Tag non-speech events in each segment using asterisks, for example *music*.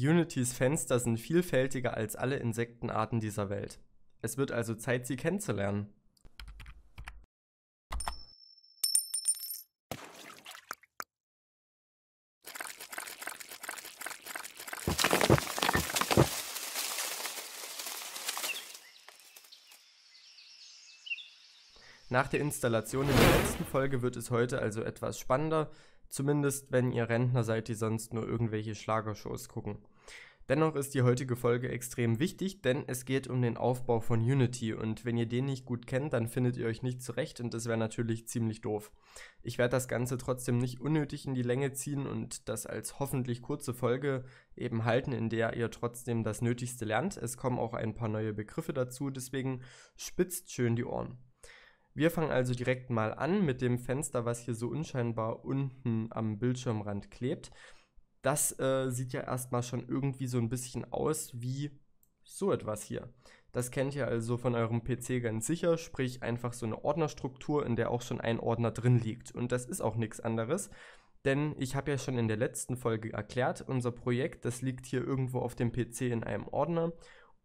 Unity's Fenster sind vielfältiger als alle Insektenarten dieser Welt. Es wird also Zeit, sie kennenzulernen. Nach der Installation in der letzten Folge wird es heute also etwas spannender, Zumindest wenn ihr Rentner seid, die sonst nur irgendwelche Schlagershows gucken. Dennoch ist die heutige Folge extrem wichtig, denn es geht um den Aufbau von Unity und wenn ihr den nicht gut kennt, dann findet ihr euch nicht zurecht und das wäre natürlich ziemlich doof. Ich werde das Ganze trotzdem nicht unnötig in die Länge ziehen und das als hoffentlich kurze Folge eben halten, in der ihr trotzdem das Nötigste lernt. Es kommen auch ein paar neue Begriffe dazu, deswegen spitzt schön die Ohren. Wir fangen also direkt mal an mit dem Fenster, was hier so unscheinbar unten am Bildschirmrand klebt. Das äh, sieht ja erstmal schon irgendwie so ein bisschen aus wie so etwas hier. Das kennt ihr also von eurem PC ganz sicher, sprich einfach so eine Ordnerstruktur, in der auch schon ein Ordner drin liegt. Und das ist auch nichts anderes, denn ich habe ja schon in der letzten Folge erklärt, unser Projekt, das liegt hier irgendwo auf dem PC in einem Ordner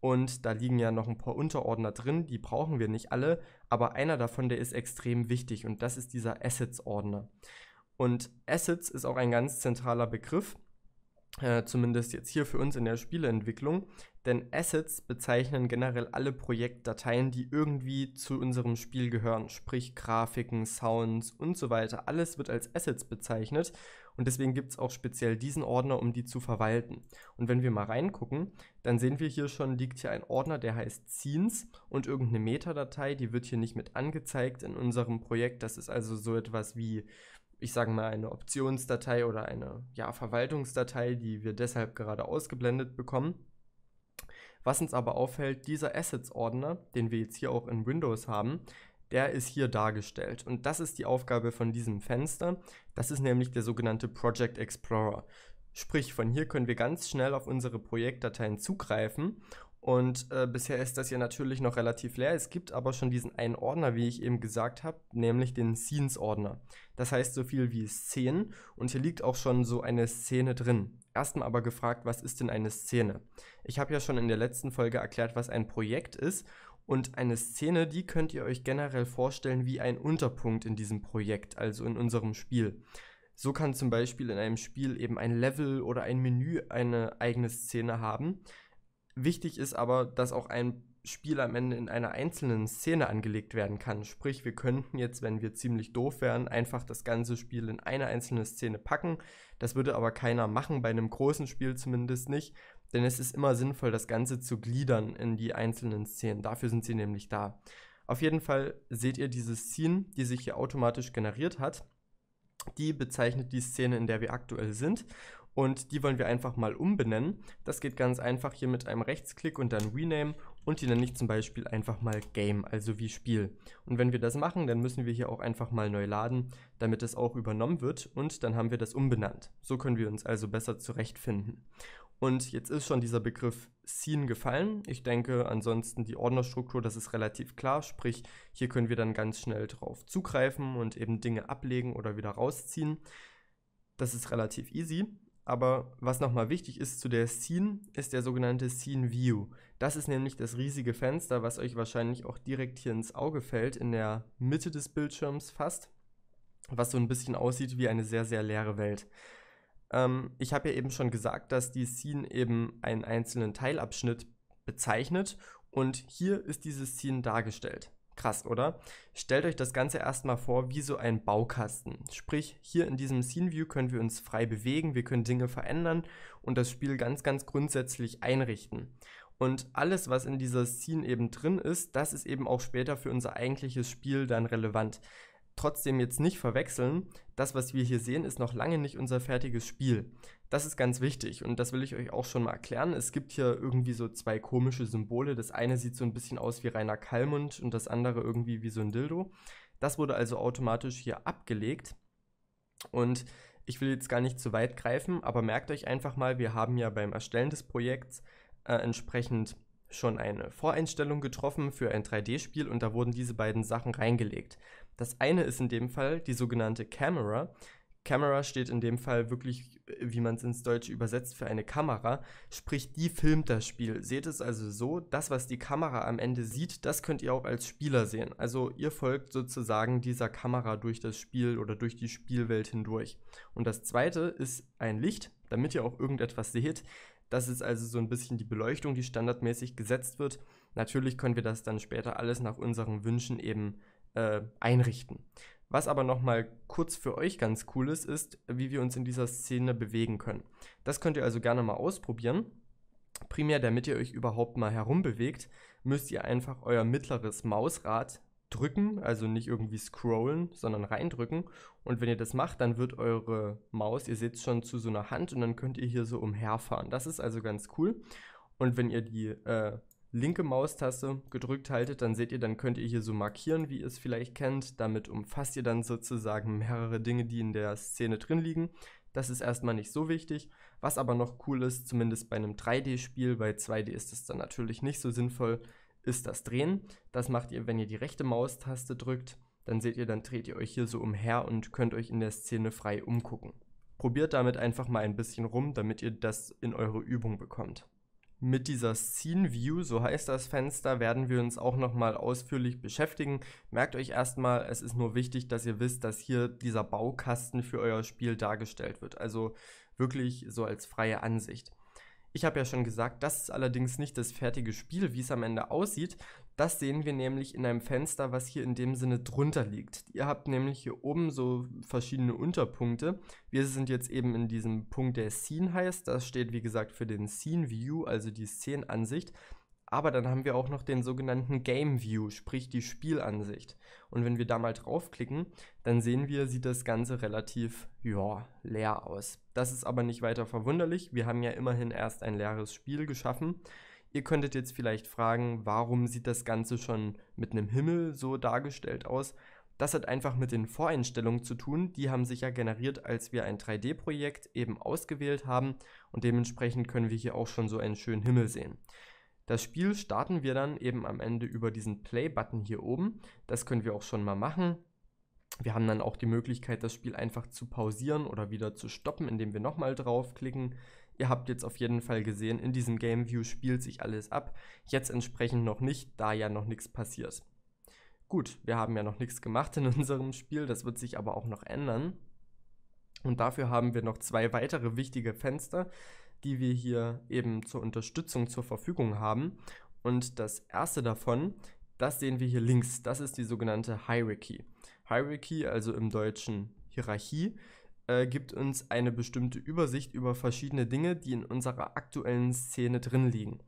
und da liegen ja noch ein paar Unterordner drin, die brauchen wir nicht alle, aber einer davon, der ist extrem wichtig und das ist dieser Assets-Ordner. Und Assets ist auch ein ganz zentraler Begriff, äh, zumindest jetzt hier für uns in der Spieleentwicklung, denn Assets bezeichnen generell alle Projektdateien, die irgendwie zu unserem Spiel gehören, sprich Grafiken, Sounds und so weiter. Alles wird als Assets bezeichnet und deswegen gibt es auch speziell diesen Ordner, um die zu verwalten. Und wenn wir mal reingucken, dann sehen wir hier schon, liegt hier ein Ordner, der heißt Scenes und irgendeine Metadatei, die wird hier nicht mit angezeigt in unserem Projekt. Das ist also so etwas wie, ich sage mal, eine Optionsdatei oder eine ja, Verwaltungsdatei, die wir deshalb gerade ausgeblendet bekommen. Was uns aber auffällt, dieser Assets-Ordner, den wir jetzt hier auch in Windows haben, der ist hier dargestellt. Und das ist die Aufgabe von diesem Fenster. Das ist nämlich der sogenannte Project Explorer. Sprich, von hier können wir ganz schnell auf unsere Projektdateien zugreifen. Und äh, bisher ist das hier natürlich noch relativ leer. Es gibt aber schon diesen einen Ordner, wie ich eben gesagt habe, nämlich den Scenes-Ordner. Das heißt so viel wie Szenen. Und hier liegt auch schon so eine Szene drin. Erstmal aber gefragt, was ist denn eine Szene? Ich habe ja schon in der letzten Folge erklärt, was ein Projekt ist. Und eine Szene, die könnt ihr euch generell vorstellen wie ein Unterpunkt in diesem Projekt, also in unserem Spiel. So kann zum Beispiel in einem Spiel eben ein Level oder ein Menü eine eigene Szene haben. Wichtig ist aber, dass auch ein Spiel am Ende in einer einzelnen Szene angelegt werden kann. Sprich, wir könnten jetzt, wenn wir ziemlich doof wären, einfach das ganze Spiel in eine einzelne Szene packen. Das würde aber keiner machen, bei einem großen Spiel zumindest nicht. Denn es ist immer sinnvoll, das Ganze zu gliedern in die einzelnen Szenen. Dafür sind sie nämlich da. Auf jeden Fall seht ihr diese Scene, die sich hier automatisch generiert hat. Die bezeichnet die Szene, in der wir aktuell sind. Und die wollen wir einfach mal umbenennen. Das geht ganz einfach hier mit einem Rechtsklick und dann Rename. Und die nenne ich zum Beispiel einfach mal Game, also wie Spiel. Und wenn wir das machen, dann müssen wir hier auch einfach mal neu laden, damit es auch übernommen wird. Und dann haben wir das umbenannt. So können wir uns also besser zurechtfinden. Und jetzt ist schon dieser Begriff Scene gefallen. Ich denke ansonsten die Ordnerstruktur, das ist relativ klar, sprich hier können wir dann ganz schnell drauf zugreifen und eben Dinge ablegen oder wieder rausziehen. Das ist relativ easy. Aber was nochmal wichtig ist zu der Scene, ist der sogenannte Scene View. Das ist nämlich das riesige Fenster, was euch wahrscheinlich auch direkt hier ins Auge fällt, in der Mitte des Bildschirms fast, was so ein bisschen aussieht wie eine sehr, sehr leere Welt. Ähm, ich habe ja eben schon gesagt, dass die Scene eben einen einzelnen Teilabschnitt bezeichnet und hier ist diese Scene dargestellt. Krass, oder? Stellt euch das Ganze erstmal vor wie so ein Baukasten. Sprich, hier in diesem Scene View können wir uns frei bewegen, wir können Dinge verändern und das Spiel ganz, ganz grundsätzlich einrichten. Und alles, was in dieser Scene eben drin ist, das ist eben auch später für unser eigentliches Spiel dann relevant trotzdem jetzt nicht verwechseln, das, was wir hier sehen, ist noch lange nicht unser fertiges Spiel. Das ist ganz wichtig und das will ich euch auch schon mal erklären. Es gibt hier irgendwie so zwei komische Symbole. Das eine sieht so ein bisschen aus wie Rainer Kallmund und das andere irgendwie wie so ein Dildo. Das wurde also automatisch hier abgelegt und ich will jetzt gar nicht zu weit greifen, aber merkt euch einfach mal, wir haben ja beim Erstellen des Projekts äh, entsprechend schon eine Voreinstellung getroffen für ein 3D-Spiel und da wurden diese beiden Sachen reingelegt. Das eine ist in dem Fall die sogenannte Camera. Camera steht in dem Fall wirklich, wie man es ins Deutsche übersetzt, für eine Kamera. Sprich, die filmt das Spiel. Seht es also so, das, was die Kamera am Ende sieht, das könnt ihr auch als Spieler sehen. Also ihr folgt sozusagen dieser Kamera durch das Spiel oder durch die Spielwelt hindurch. Und das zweite ist ein Licht, damit ihr auch irgendetwas seht. Das ist also so ein bisschen die Beleuchtung, die standardmäßig gesetzt wird. Natürlich können wir das dann später alles nach unseren Wünschen eben äh, einrichten. Was aber nochmal kurz für euch ganz cool ist, ist, wie wir uns in dieser Szene bewegen können. Das könnt ihr also gerne mal ausprobieren. Primär, damit ihr euch überhaupt mal herumbewegt, müsst ihr einfach euer mittleres Mausrad drücken, also nicht irgendwie scrollen, sondern reindrücken. Und wenn ihr das macht, dann wird eure Maus, ihr seht es schon, zu so einer Hand und dann könnt ihr hier so umherfahren. Das ist also ganz cool. Und wenn ihr die äh, linke Maustaste gedrückt haltet, dann seht ihr, dann könnt ihr hier so markieren, wie ihr es vielleicht kennt. Damit umfasst ihr dann sozusagen mehrere Dinge, die in der Szene drin liegen. Das ist erstmal nicht so wichtig. Was aber noch cool ist, zumindest bei einem 3D-Spiel, bei 2D ist es dann natürlich nicht so sinnvoll, ist das Drehen. Das macht ihr, wenn ihr die rechte Maustaste drückt, dann seht ihr, dann dreht ihr euch hier so umher und könnt euch in der Szene frei umgucken. Probiert damit einfach mal ein bisschen rum, damit ihr das in eure Übung bekommt. Mit dieser Scene View, so heißt das Fenster, werden wir uns auch nochmal ausführlich beschäftigen. Merkt euch erstmal, es ist nur wichtig, dass ihr wisst, dass hier dieser Baukasten für euer Spiel dargestellt wird. Also wirklich so als freie Ansicht. Ich habe ja schon gesagt, das ist allerdings nicht das fertige Spiel, wie es am Ende aussieht. Das sehen wir nämlich in einem Fenster, was hier in dem Sinne drunter liegt. Ihr habt nämlich hier oben so verschiedene Unterpunkte. Wir sind jetzt eben in diesem Punkt, der Scene heißt. Das steht wie gesagt für den Scene View, also die Szenenansicht. Aber dann haben wir auch noch den sogenannten Game View, sprich die Spielansicht. Und wenn wir da mal draufklicken, dann sehen wir, sieht das Ganze relativ, ja, leer aus. Das ist aber nicht weiter verwunderlich. Wir haben ja immerhin erst ein leeres Spiel geschaffen. Ihr könntet jetzt vielleicht fragen, warum sieht das Ganze schon mit einem Himmel so dargestellt aus? Das hat einfach mit den Voreinstellungen zu tun. Die haben sich ja generiert, als wir ein 3D-Projekt eben ausgewählt haben und dementsprechend können wir hier auch schon so einen schönen Himmel sehen. Das Spiel starten wir dann eben am Ende über diesen Play-Button hier oben. Das können wir auch schon mal machen. Wir haben dann auch die Möglichkeit, das Spiel einfach zu pausieren oder wieder zu stoppen, indem wir nochmal draufklicken. Ihr habt jetzt auf jeden Fall gesehen, in diesem Game View spielt sich alles ab. Jetzt entsprechend noch nicht, da ja noch nichts passiert. Gut, wir haben ja noch nichts gemacht in *laughs* unserem Spiel, das wird sich aber auch noch ändern. Und dafür haben wir noch zwei weitere wichtige Fenster die wir hier eben zur Unterstützung zur Verfügung haben. Und das erste davon, das sehen wir hier links, das ist die sogenannte Hierarchy. Hierarchy, also im Deutschen Hierarchie, äh, gibt uns eine bestimmte Übersicht über verschiedene Dinge, die in unserer aktuellen Szene drin liegen.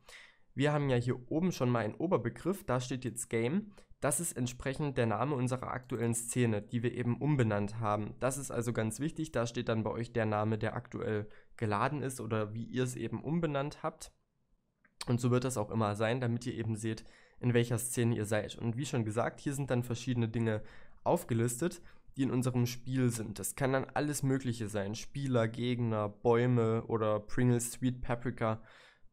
Wir haben ja hier oben schon mal einen Oberbegriff, da steht jetzt Game. Das ist entsprechend der Name unserer aktuellen Szene, die wir eben umbenannt haben. Das ist also ganz wichtig, da steht dann bei euch der Name, der aktuell geladen ist oder wie ihr es eben umbenannt habt. Und so wird das auch immer sein, damit ihr eben seht, in welcher Szene ihr seid. Und wie schon gesagt, hier sind dann verschiedene Dinge aufgelistet, die in unserem Spiel sind. Das kann dann alles Mögliche sein. Spieler, Gegner, Bäume oder Pringles Sweet Paprika.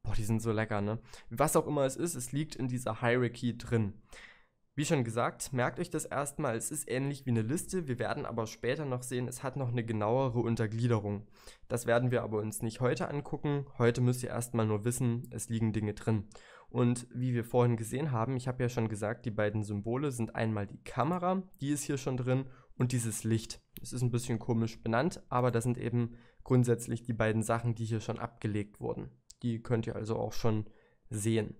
Boah, die sind so lecker, ne? Was auch immer es ist, es liegt in dieser Hierarchie drin. Wie schon gesagt, merkt euch das erstmal, es ist ähnlich wie eine Liste, wir werden aber später noch sehen, es hat noch eine genauere Untergliederung. Das werden wir aber uns nicht heute angucken, heute müsst ihr erstmal nur wissen, es liegen Dinge drin. Und wie wir vorhin gesehen haben, ich habe ja schon gesagt, die beiden Symbole sind einmal die Kamera, die ist hier schon drin, und dieses Licht. Es ist ein bisschen komisch benannt, aber das sind eben grundsätzlich die beiden Sachen, die hier schon abgelegt wurden. Die könnt ihr also auch schon sehen.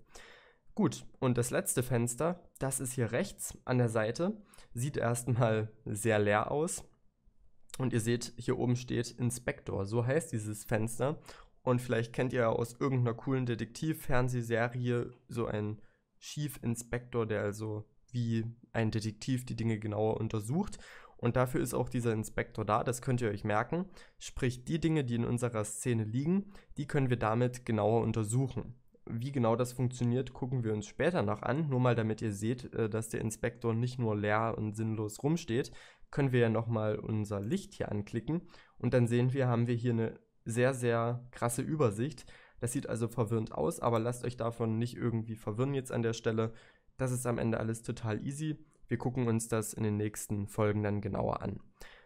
Gut, und das letzte Fenster, das ist hier rechts an der Seite, sieht erstmal sehr leer aus. Und ihr seht, hier oben steht Inspektor, so heißt dieses Fenster. Und vielleicht kennt ihr aus irgendeiner coolen Detektiv-Fernsehserie so einen Chief-Inspektor, der also wie ein Detektiv die Dinge genauer untersucht. Und dafür ist auch dieser Inspektor da, das könnt ihr euch merken. Sprich, die Dinge, die in unserer Szene liegen, die können wir damit genauer untersuchen. Wie genau das funktioniert, gucken wir uns später noch an. Nur mal damit ihr seht, äh, dass der Inspektor nicht nur leer und sinnlos rumsteht, können wir ja nochmal unser Licht hier anklicken und dann sehen wir, haben wir hier eine sehr, sehr krasse Übersicht. Das sieht also verwirrend aus, aber lasst euch davon nicht irgendwie verwirren jetzt an der Stelle. Das ist am Ende alles total easy. Wir gucken uns das in den nächsten Folgen dann genauer an.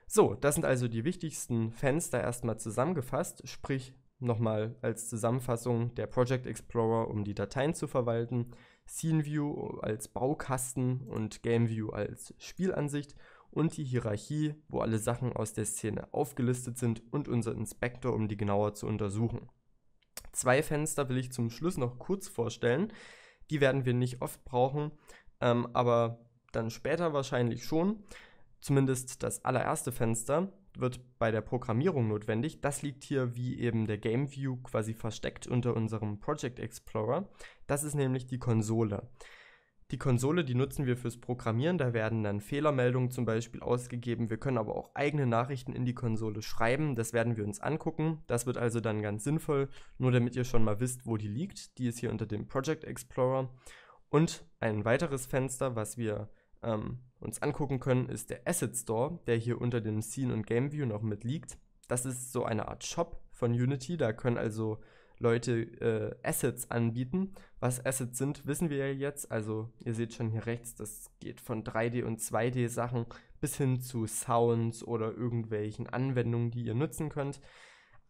So, das sind also die wichtigsten Fenster erstmal zusammengefasst, sprich Nochmal als Zusammenfassung der Project Explorer, um die Dateien zu verwalten, SceneView als Baukasten und GameView als Spielansicht und die Hierarchie, wo alle Sachen aus der Szene aufgelistet sind und unser Inspektor, um die genauer zu untersuchen. Zwei Fenster will ich zum Schluss noch kurz vorstellen. Die werden wir nicht oft brauchen, ähm, aber dann später wahrscheinlich schon. Zumindest das allererste Fenster, wird bei der Programmierung notwendig. Das liegt hier wie eben der GameView quasi versteckt unter unserem Project Explorer. Das ist nämlich die Konsole. Die Konsole, die nutzen wir fürs Programmieren, da werden dann Fehlermeldungen zum Beispiel ausgegeben. Wir können aber auch eigene Nachrichten in die Konsole schreiben, das werden wir uns angucken. Das wird also dann ganz sinnvoll, nur damit ihr schon mal wisst, wo die liegt. Die ist hier unter dem Project Explorer. Und ein weiteres Fenster, was wir ähm, uns angucken können, ist der Asset Store, der hier unter dem Scene und Game View noch mit liegt. Das ist so eine Art Shop von Unity. Da können also Leute äh, Assets anbieten. Was Assets sind, wissen wir ja jetzt. Also ihr seht schon hier rechts, das geht von 3D und 2D Sachen bis hin zu Sounds oder irgendwelchen Anwendungen, die ihr nutzen könnt.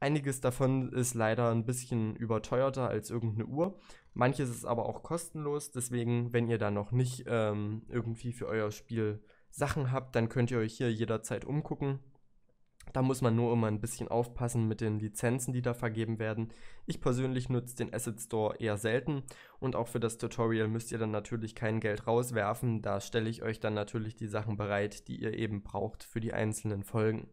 Einiges davon ist leider ein bisschen überteuerter als irgendeine Uhr. Manches ist aber auch kostenlos, deswegen, wenn ihr da noch nicht ähm, irgendwie für euer Spiel Sachen habt, dann könnt ihr euch hier jederzeit umgucken. Da muss man nur immer ein bisschen aufpassen mit den Lizenzen, die da vergeben werden. Ich persönlich nutze den Asset Store eher selten und auch für das Tutorial müsst ihr dann natürlich kein Geld rauswerfen. Da stelle ich euch dann natürlich die Sachen bereit, die ihr eben braucht für die einzelnen Folgen.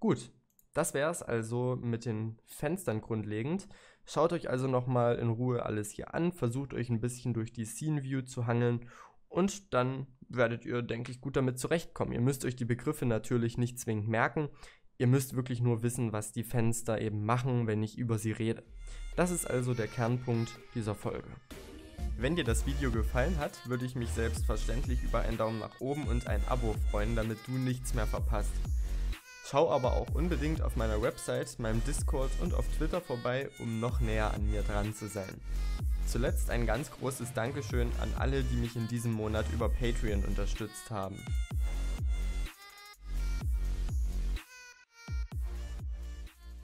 Gut, das wäre es also mit den Fenstern grundlegend. Schaut euch also nochmal in Ruhe alles hier an, versucht euch ein bisschen durch die Scene View zu hangeln und dann werdet ihr, denke ich, gut damit zurechtkommen. Ihr müsst euch die Begriffe natürlich nicht zwingend merken. Ihr müsst wirklich nur wissen, was die Fenster eben machen, wenn ich über sie rede. Das ist also der Kernpunkt dieser Folge. Wenn dir das Video gefallen hat, würde ich mich selbstverständlich über einen Daumen nach oben und ein Abo freuen, damit du nichts mehr verpasst. Schau aber auch unbedingt auf meiner Website, meinem Discord und auf Twitter vorbei, um noch näher an mir dran zu sein. Zuletzt ein ganz großes Dankeschön an alle, die mich in diesem Monat über Patreon unterstützt haben.